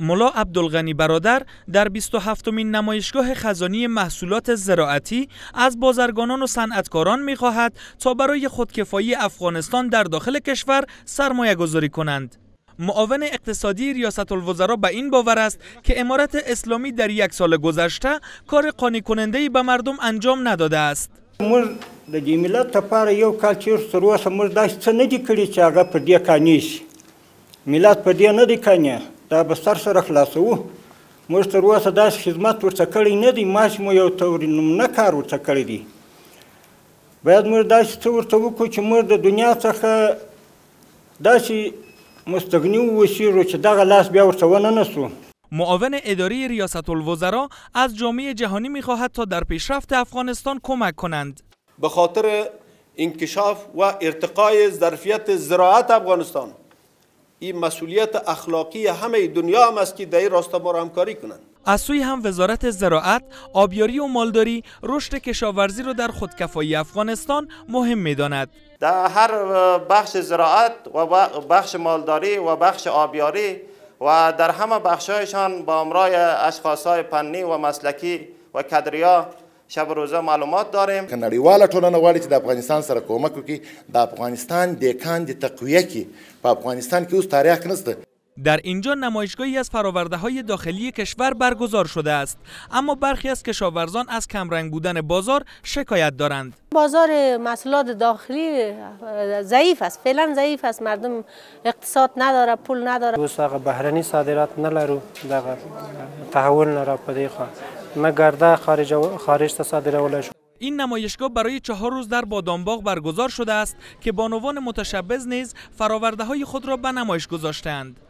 ملا عبدالغنی برادر در 27 مین نمایشگاه خزانی محصولات زراعتی از بازرگانان و صنعتکاران میخواهد تا برای خودکفایی افغانستان در داخل کشور سرمایه گذاری کنند. معاون اقتصادی ریاست الوزرا به این باور است که امارت اسلامی در یک سال گذشته کار قانی کننده به مردم انجام نداده است. مر د دې ملت لپاره یو کال چې تر اوسه موږ داسې څه نه دي کړي چې ملت دا به سر سره خلاصوو موږ تر اوسه داسې خدمت ورته کړی نه دی ماسې مو یو تور نمونه کار ورته کړی دی باید موږ داسې څه ورته وکړو چې موږ د دنیا څخه داسې مستغني واوسېږو چې دغه لاس بیا ورته ونه نسو معاون اداره ریاست الوزرا از جامعه جهانی میخواهد تا در پیشرفت افغانستان کمک کنند به خاطر انکشاف و ارتقای ظرفیت زراعت افغانستان این مسئولیت اخلاقی همه دنیا هم است که در این راستا ما همکاری کنند از سوی هم وزارت زراعت، آبیاری و مالداری رشد کشاورزی را در خودکفایی افغانستان مهم میداند. در هر بخش زراعت و بخش مالداری و بخش آبیاری و در همه بخشهایشان با امرای اشخاصهای پنی و مسلکی و کدریا شب روزه معلومات داریم نړیواله ټولنه غواړي چې د افغانستان سره کومک وکړي د افغانستان دیکان د تقویه کې په افغانستان کې اوس تاریخ نسته در اینجا نمایشگاهی از فراورده های داخلی کشور برگزار شده است اما برخی از کشاورزان از کمرنگ بودن بازار شکایت دارند بازار محصولات داخلی ضعیف است فعلا ضعیف است مردم اقتصاد نداره پول نداره دوست بهرنی صادرات نلرو رو تحول نه را خارج, خارج این نمایشگاه برای چهار روز در بادامباغ برگزار شده است که بانوان متشبز نیز فراورده های خود را به نمایش گذاشتند.